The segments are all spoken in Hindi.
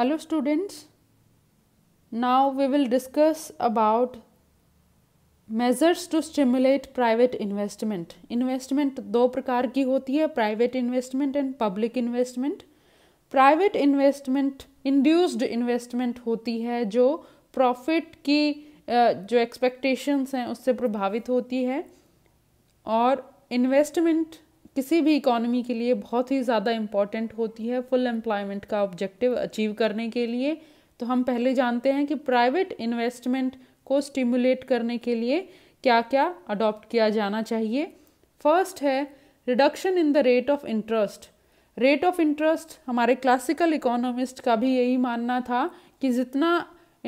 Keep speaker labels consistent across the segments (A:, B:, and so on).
A: hello students now we will discuss about measures to stimulate private investment investment दो प्रकार की होती है private investment and public investment private investment induced investment होती है जो प्रॉफिट की जो एक्सपेक्टेशंस हैं उससे प्रभावित होती है और इन्वेस्टमेंट किसी भी इकोनॉमी के लिए बहुत ही ज़्यादा इम्पॉर्टेंट होती है फुल एम्प्लॉयमेंट का ऑब्जेक्टिव अचीव करने के लिए तो हम पहले जानते हैं कि प्राइवेट इन्वेस्टमेंट को स्टिमुलेट करने के लिए क्या क्या अडॉप्ट किया जाना चाहिए फर्स्ट है reduction in the rate of interest rate of interest हमारे क्लासिकल इकोनॉमिस्ट का भी यही मानना था कि जितना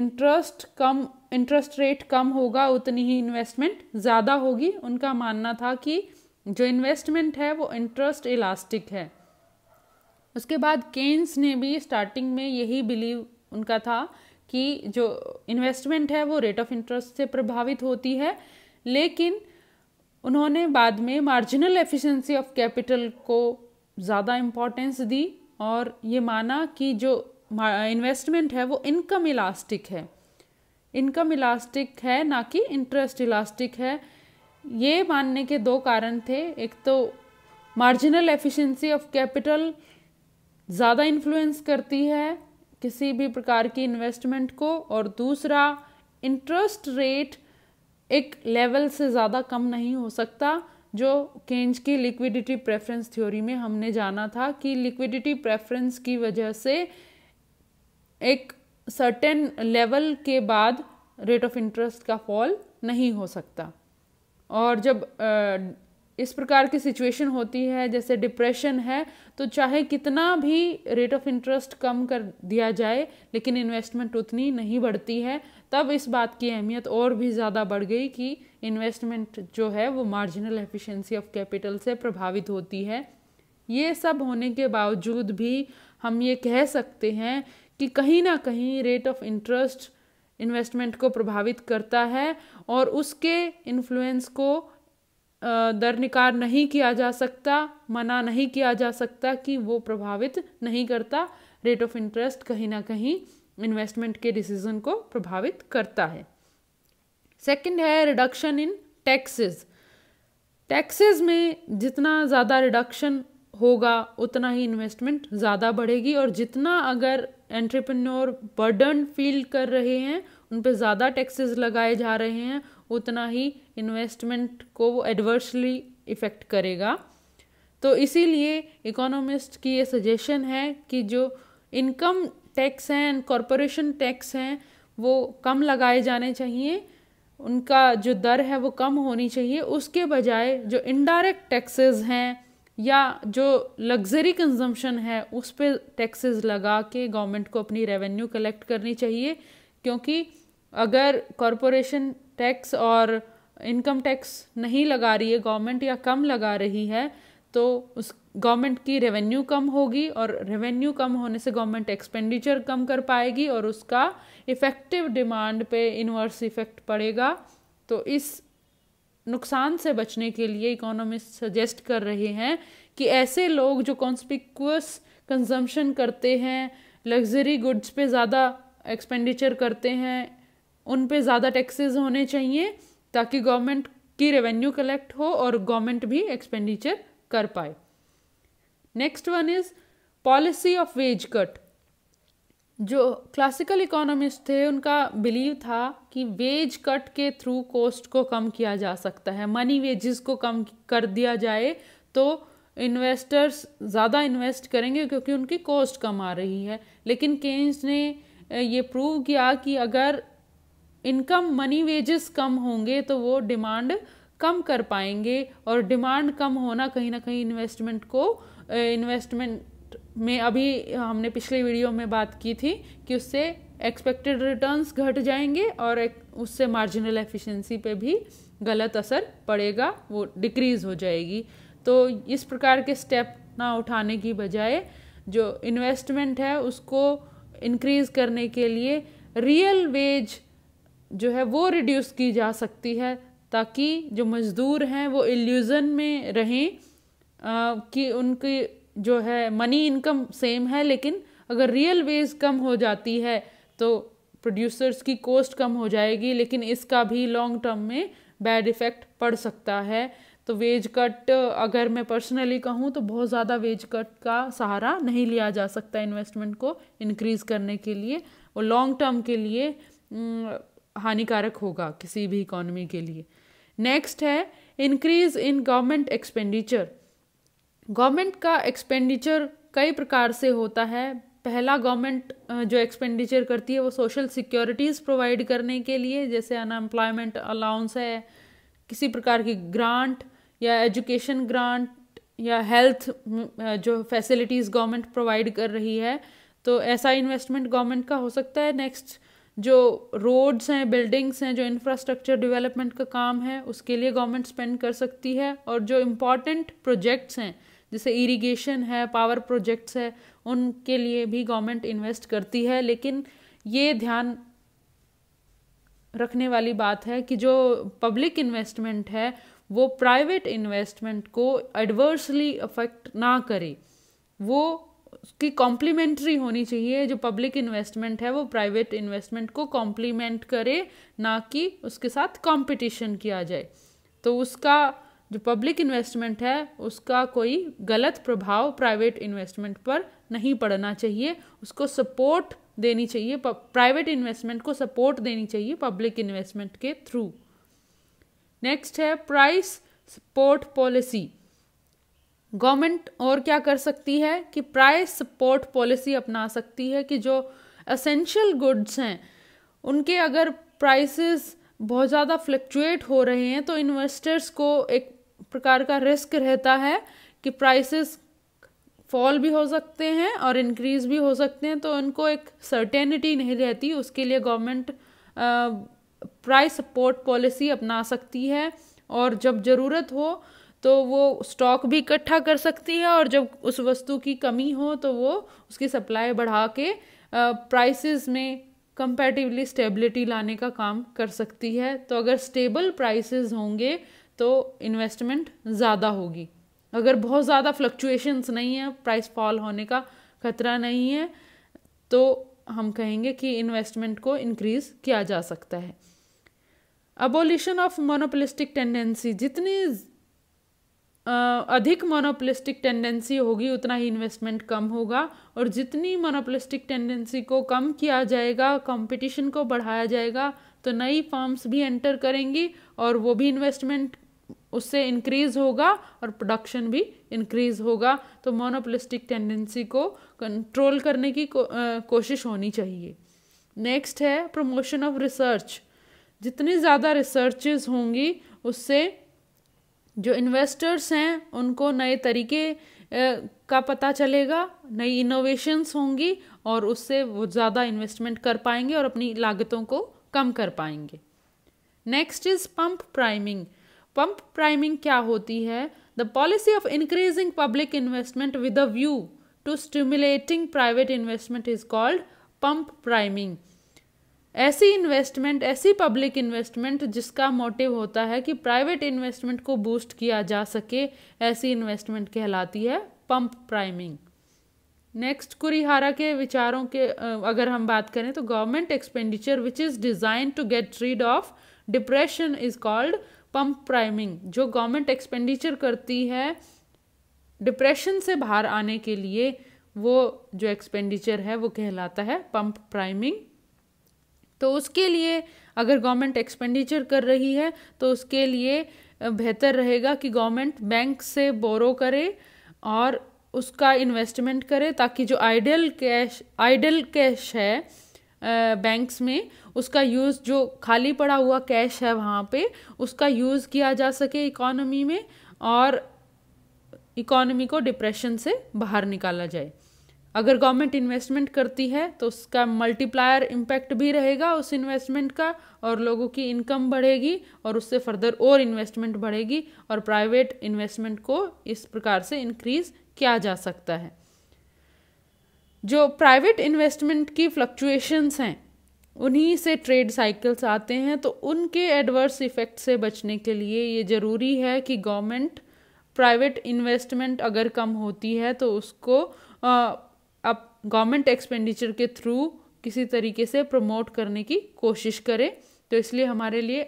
A: इंटरेस्ट कम इंटरेस्ट रेट कम होगा उतनी ही इन्वेस्टमेंट ज़्यादा होगी उनका मानना था कि जो इन्वेस्टमेंट है वो इंटरेस्ट इलास्टिक है उसके बाद केन्स ने भी स्टार्टिंग में यही बिलीव उनका था कि जो इन्वेस्टमेंट है वो रेट ऑफ इंटरेस्ट से प्रभावित होती है लेकिन उन्होंने बाद में मार्जिनल एफिशिएंसी ऑफ कैपिटल को ज़्यादा इम्पोर्टेंस दी और ये माना कि जो इन्वेस्टमेंट है वो इनकम इलास्टिक है इनकम इलास्टिक है ना कि इंटरेस्ट इलास्टिक है ये मानने के दो कारण थे एक तो मार्जिनल एफिशिएंसी ऑफ कैपिटल ज़्यादा इन्फ्लुएंस करती है किसी भी प्रकार की इन्वेस्टमेंट को और दूसरा इंटरेस्ट रेट एक लेवल से ज़्यादा कम नहीं हो सकता जो केंज की लिक्विडिटी प्रेफरेंस थ्योरी में हमने जाना था कि लिक्विडिटी प्रेफरेंस की वजह से एक सर्टेन लेवल के बाद रेट ऑफ इंटरेस्ट का फॉल नहीं हो सकता और जब इस प्रकार की सिचुएशन होती है जैसे डिप्रेशन है तो चाहे कितना भी रेट ऑफ इंटरेस्ट कम कर दिया जाए लेकिन इन्वेस्टमेंट उतनी नहीं बढ़ती है तब इस बात की अहमियत और भी ज़्यादा बढ़ गई कि इन्वेस्टमेंट जो है वो मार्जिनल एफिशिएंसी ऑफ कैपिटल से प्रभावित होती है ये सब होने के बावजूद भी हम ये कह सकते हैं कि कहीं ना कहीं रेट ऑफ इंटरेस्ट इन्वेस्टमेंट को प्रभावित करता है और उसके इन्फ्लुएंस को दरनिकार नहीं किया जा सकता मना नहीं किया जा सकता कि वो प्रभावित नहीं करता रेट ऑफ इंटरेस्ट कहीं ना कहीं इन्वेस्टमेंट के डिसीजन को प्रभावित करता है सेकंड है रिडक्शन इन टैक्सेस टैक्सेस में जितना ज़्यादा रिडक्शन होगा उतना ही इन्वेस्टमेंट ज़्यादा बढ़ेगी और जितना अगर एंट्रप्रनोर बर्डन फील कर रहे हैं उन पर ज़्यादा टैक्सेस लगाए जा रहे हैं उतना ही इन्वेस्टमेंट को वो एडवर्सली इफ़ेक्ट करेगा तो इसीलिए इकोनॉमिस्ट की ये सजेशन है कि जो इनकम टैक्स हैं एंड कॉरपोरेशन टैक्स हैं वो कम लगाए जाने चाहिए उनका जो दर है वो कम होनी चाहिए उसके बजाय जो इनडायरेक्ट टैक्सेस हैं या जो लग्जरी कंजम्पशन है उस पर टैक्सेस लगा के गवर्नमेंट को अपनी रेवेन्यू कलेक्ट करनी चाहिए क्योंकि अगर कॉरपोरेशन टैक्स और इनकम टैक्स नहीं लगा रही है गवर्नमेंट या कम लगा रही है तो उस गवर्नमेंट की रेवेन्यू कम होगी और रेवेन्यू कम होने से गवर्नमेंट एक्सपेंडिचर कम कर पाएगी और उसका इफ़ेक्टिव डिमांड पे इन्वर्स इफ़ेक्ट पड़ेगा तो इस नुकसान से बचने के लिए इकोनॉमिस्ट सजेस्ट कर रहे हैं कि ऐसे लोग जो कॉन्स्पिक्वस कंजम्पशन करते हैं लग्जरी गुड्स पे ज़्यादा एक्सपेंडिचर करते हैं उन पे ज़्यादा टैक्सेस होने चाहिए ताकि गवर्नमेंट की रेवेन्यू कलेक्ट हो और गवर्नमेंट भी एक्सपेंडिचर कर पाए next one is policy of wage cut जो क्लासिकल इकोनॉमिस्ट थे उनका बिलीव था कि वेज कट के थ्रू कॉस्ट को कम किया जा सकता है मनी वेजेस को कम कर दिया जाए तो इन्वेस्टर्स ज़्यादा इन्वेस्ट करेंगे क्योंकि उनकी कॉस्ट कम आ रही है लेकिन केन्स ने ये प्रूव किया कि अगर इनकम मनी वेजेस कम होंगे तो वो डिमांड कम कर पाएंगे और डिमांड कम होना कहीं ना कहीं इन्वेस्टमेंट को इन्वेस्टमेंट में अभी हमने पिछले वीडियो में बात की थी कि उससे एक्सपेक्टेड रिटर्न्स घट जाएंगे और एक उससे मार्जिनल एफिशिएंसी पे भी गलत असर पड़ेगा वो डिक्रीज़ हो जाएगी तो इस प्रकार के स्टेप ना उठाने की बजाय जो इन्वेस्टमेंट है उसको इंक्रीज़ करने के लिए रियल वेज जो है वो रिड्यूस की जा सकती है ताकि जो मज़दूर हैं वो इल्यूज़न में रहें आ, कि उनकी जो है मनी इनकम सेम है लेकिन अगर रियल वेज कम हो जाती है तो प्रोड्यूसर्स की कॉस्ट कम हो जाएगी लेकिन इसका भी लॉन्ग टर्म में बैड इफ़ेक्ट पड़ सकता है तो वेज कट अगर मैं पर्सनली कहूँ तो बहुत ज़्यादा वेज कट का सहारा नहीं लिया जा सकता इन्वेस्टमेंट को इनक्रीज़ करने के लिए वो लॉन्ग टर्म के लिए हानिकारक होगा किसी भी इकोनॉमी के लिए नेक्स्ट है increase in government expenditure government का एक्सपेंडिचर कई प्रकार से होता है पहला गवर्नमेंट जो एक्सपेंडिचर करती है वो सोशल सिक्योरिटीज़ प्रोवाइड करने के लिए जैसे अनएम्प्लॉयमेंट अलाउंस है किसी प्रकार की ग्रांट या एजुकेशन ग्रांट या हेल्थ जो फैसिलिटीज़ गवर्नमेंट प्रोवाइड कर रही है तो ऐसा इन्वेस्टमेंट गवर्नमेंट का हो सकता है नेक्स्ट जो रोड्स हैं बिल्डिंग्स हैं जो इंफ्रास्ट्रक्चर डेवलपमेंट का काम है उसके लिए गवर्नमेंट स्पेंड कर सकती है और जो इम्पॉर्टेंट प्रोजेक्ट्स हैं जैसे इरिगेशन है पावर प्रोजेक्ट्स है उनके लिए भी गवर्नमेंट इन्वेस्ट करती है लेकिन ये ध्यान रखने वाली बात है कि जो पब्लिक इन्वेस्टमेंट है वो प्राइवेट इन्वेस्टमेंट को एडवर्सली अफेक्ट ना करे वो उसकी कॉम्प्लीमेंट्री होनी चाहिए जो पब्लिक इन्वेस्टमेंट है वो प्राइवेट इन्वेस्टमेंट को कॉम्प्लीमेंट करे ना कि उसके साथ कंपटीशन किया जाए तो उसका जो पब्लिक इन्वेस्टमेंट है उसका कोई गलत प्रभाव प्राइवेट इन्वेस्टमेंट पर नहीं पड़ना चाहिए उसको सपोर्ट देनी चाहिए प्राइवेट इन्वेस्टमेंट को सपोर्ट देनी चाहिए पब्लिक इन्वेस्टमेंट के थ्रू नेक्स्ट है प्राइस सपोर्ट पॉलिसी गवर्नमेंट और क्या कर सकती है कि प्राइस सपोर्ट पॉलिसी अपना सकती है कि जो असेंशियल गुड्स हैं उनके अगर प्राइसेस बहुत ज़्यादा फ्लक्चुएट हो रहे हैं तो इन्वेस्टर्स को एक प्रकार का रिस्क रहता है कि प्राइसेस फॉल भी हो सकते हैं और इंक्रीज भी हो सकते हैं तो उनको एक सर्टेनिटी नहीं रहती उसके लिए गवर्नमेंट प्राइस सपोर्ट पॉलिसी अपना सकती है और जब ज़रूरत हो तो वो स्टॉक भी इकट्ठा कर सकती है और जब उस वस्तु की कमी हो तो वो उसकी सप्लाई बढ़ा के प्राइसेस में कंपेटिवली स्टेबिलिटी लाने का काम कर सकती है तो अगर स्टेबल प्राइसेस होंगे तो इन्वेस्टमेंट ज़्यादा होगी अगर बहुत ज़्यादा फ्लक्चुएशंस नहीं है प्राइस फॉल होने का खतरा नहीं है तो हम कहेंगे कि इन्वेस्टमेंट को इंक्रीज किया जा सकता है अबोलिशन ऑफ मोनोपोलिस्टिक टेंडेंसी जितनी अधिक मोनोपोलिस्टिक टेंडेंसी होगी उतना ही इन्वेस्टमेंट कम होगा और जितनी मोनोपोलिस्टिक टेंडेंसी को कम किया जाएगा कंपटीशन को बढ़ाया जाएगा तो नई फॉर्म्स भी एंटर करेंगी और वो भी इन्वेस्टमेंट उससे इंक्रीज़ होगा और प्रोडक्शन भी इंक्रीज़ होगा तो मोनोपोलिस्टिक टेंडेंसी को कंट्रोल करने की को, आ, कोशिश होनी चाहिए नेक्स्ट है प्रमोशन ऑफ रिसर्च जितनी ज़्यादा रिसर्च होंगी उससे जो इन्वेस्टर्स हैं उनको नए तरीके का पता चलेगा नई इनोवेशंस होंगी और उससे वो ज़्यादा इन्वेस्टमेंट कर पाएंगे और अपनी लागतों को कम कर पाएंगे next is pump priming pump priming क्या होती है the policy of increasing public investment with a view to stimulating private investment is called pump priming ऐसी इन्वेस्टमेंट ऐसी पब्लिक इन्वेस्टमेंट जिसका मोटिव होता है कि प्राइवेट इन्वेस्टमेंट को बूस्ट किया जा सके ऐसी इन्वेस्टमेंट कहलाती है पंप प्राइमिंग नेक्स्ट कुरिहारा के विचारों के अगर हम बात करें तो government expenditure which is design to get rid of depression is called pump priming जो गवर्नमेंट एक्सपेंडिचर करती है डिप्रेशन से बाहर आने के लिए वो जो एक्सपेंडिचर है वो कहलाता है पंप प्राइमिंग तो उसके लिए अगर गवर्नमेंट एक्सपेंडिचर कर रही है तो उसके लिए बेहतर रहेगा कि गवर्नमेंट बैंक से बोरो करे और उसका इन्वेस्टमेंट करे ताकि जो आइडल कैश आइडल कैश है बैंक्स में उसका यूज़ जो खाली पड़ा हुआ कैश है वहाँ पे उसका यूज़ किया जा सके इकोनॉमी में और इकोनॉमी को डिप्रेशन से बाहर निकाला जाए अगर गवर्नमेंट इन्वेस्टमेंट करती है तो उसका मल्टीप्लायर इम्पैक्ट भी रहेगा उस इन्वेस्टमेंट का और लोगों की इनकम बढ़ेगी और उससे फर्दर और इन्वेस्टमेंट बढ़ेगी और प्राइवेट इन्वेस्टमेंट को इस प्रकार से इंक्रीज़ किया जा सकता है जो प्राइवेट इन्वेस्टमेंट की फ्लक्चुएशंस हैं उन्हीं से ट्रेड साइकिल्स आते हैं तो उनके एडवर्स इफ़ेक्ट से बचने के लिए ये ज़रूरी है कि गवर्नमेंट प्राइवेट इन्वेस्टमेंट अगर कम होती है तो उसको अब गवर्नमेंट एक्सपेंडिचर के थ्रू किसी तरीके से प्रमोट करने की कोशिश करें तो इसलिए हमारे लिए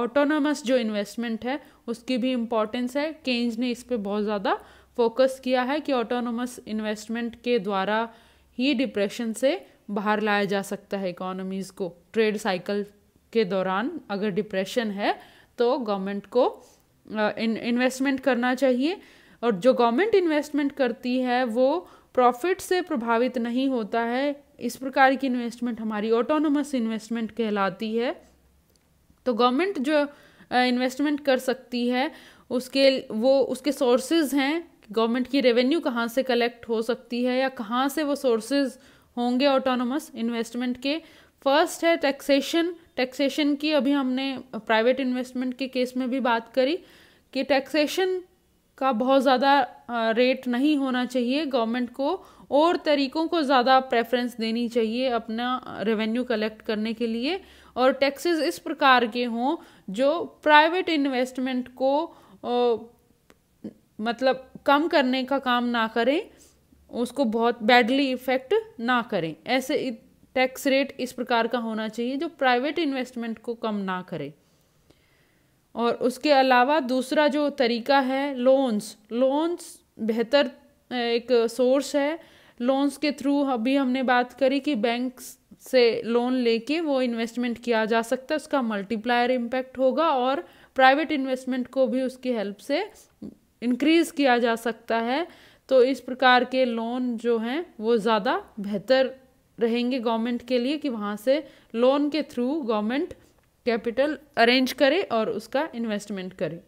A: ऑटोनमस जो इन्वेस्टमेंट है उसकी भी इम्पोर्टेंस है केन्ज ने इस पर बहुत ज़्यादा फोकस किया है कि ऑटोनोमस इन्वेस्टमेंट के द्वारा ही डिप्रेशन से बाहर लाया जा सकता है इकोनॉमीज़ को ट्रेड साइकिल के दौरान अगर डिप्रेशन है तो गवर्नमेंट को इन्वेस्टमेंट करना चाहिए और जो गवर्नमेंट इन्वेस्टमेंट करती है वो प्रॉफिट से प्रभावित नहीं होता है इस प्रकार की इन्वेस्टमेंट हमारी ऑटोनोमस इन्वेस्टमेंट कहलाती है तो गवर्नमेंट जो इन्वेस्टमेंट कर सकती है उसके वो उसके सोर्सेज हैं गवर्नमेंट की रेवेन्यू कहाँ से कलेक्ट हो सकती है या कहाँ से वो सोर्सेज होंगे ऑटोनोमस इन्वेस्टमेंट के फर्स्ट है टैक्सेशन टैक्सेशन की अभी हमने प्राइवेट इन्वेस्टमेंट के केस में भी बात करी कि टैक्सेशन का बहुत ज़्यादा रेट नहीं होना चाहिए गवर्नमेंट को और तरीकों को ज़्यादा प्रेफरेंस देनी चाहिए अपना रेवेन्यू कलेक्ट करने के लिए और टैक्सेस इस प्रकार के हों जो प्राइवेट इन्वेस्टमेंट को ओ, मतलब कम करने का काम ना करें उसको बहुत बैडली इफ़ेक्ट ना करें ऐसे टैक्स रेट इस प्रकार का होना चाहिए जो प्राइवेट इन्वेस्टमेंट को कम ना करे और उसके अलावा दूसरा जो तरीका है लोन्स लोन्स बेहतर एक सोर्स है लोन्स के थ्रू अभी हमने बात करी कि बैंक से लोन लेके वो इन्वेस्टमेंट किया जा सकता है उसका मल्टीप्लायर इम्पैक्ट होगा और प्राइवेट इन्वेस्टमेंट को भी उसकी हेल्प से इंक्रीज़ किया जा सकता है तो इस प्रकार के लोन जो हैं वो ज़्यादा बेहतर रहेंगे गवर्नमेंट के लिए कि वहाँ से लोन के थ्रू गवर्नमेंट कैपिटल अरेंज करे और उसका इन्वेस्टमेंट करे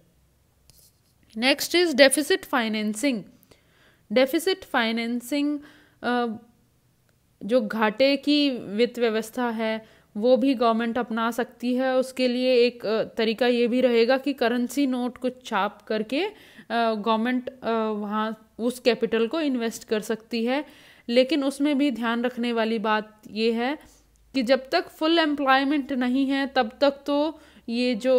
A: next is deficit financing deficit financing जो घाटे की वित्त व्यवस्था है वो भी गवर्नमेंट अपना सकती है उसके लिए एक तरीका ये भी रहेगा कि करेंसी नोट को छाप करके गवर्नमेंट वहाँ उस कैपिटल को इन्वेस्ट कर सकती है लेकिन उसमें भी ध्यान रखने वाली बात ये है कि जब तक फुल एम्प्लॉयमेंट नहीं है तब तक तो ये जो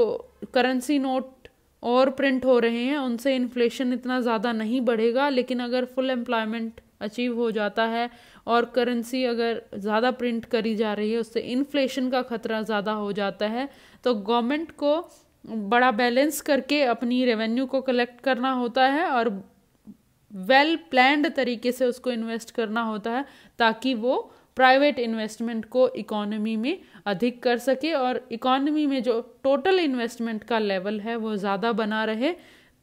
A: करेंसी नोट और प्रिंट हो रहे हैं उनसे इन्फ्लेशन इतना ज़्यादा नहीं बढ़ेगा लेकिन अगर फुल एम्प्लॉयमेंट अचीव हो जाता है और करेंसी अगर ज़्यादा प्रिंट करी जा रही है उससे इन्फ्लेशन का खतरा ज़्यादा हो जाता है तो गवर्नमेंट को बड़ा बैलेंस करके अपनी रेवेन्यू को कलेक्ट करना होता है और वेल प्लैंड प्लान्ड तरीके से उसको इन्वेस्ट करना होता है ताकि वो प्राइवेट इन्वेस्टमेंट को इकोनॉमी में अधिक कर सके और इकोनॉमी में जो टोटल इन्वेस्टमेंट का लेवल है वो ज़्यादा बना रहे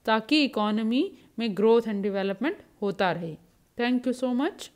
A: ताकि इकोनॉमी में ग्रोथ एंड डेवलपमेंट होता रहे थैंक यू सो मच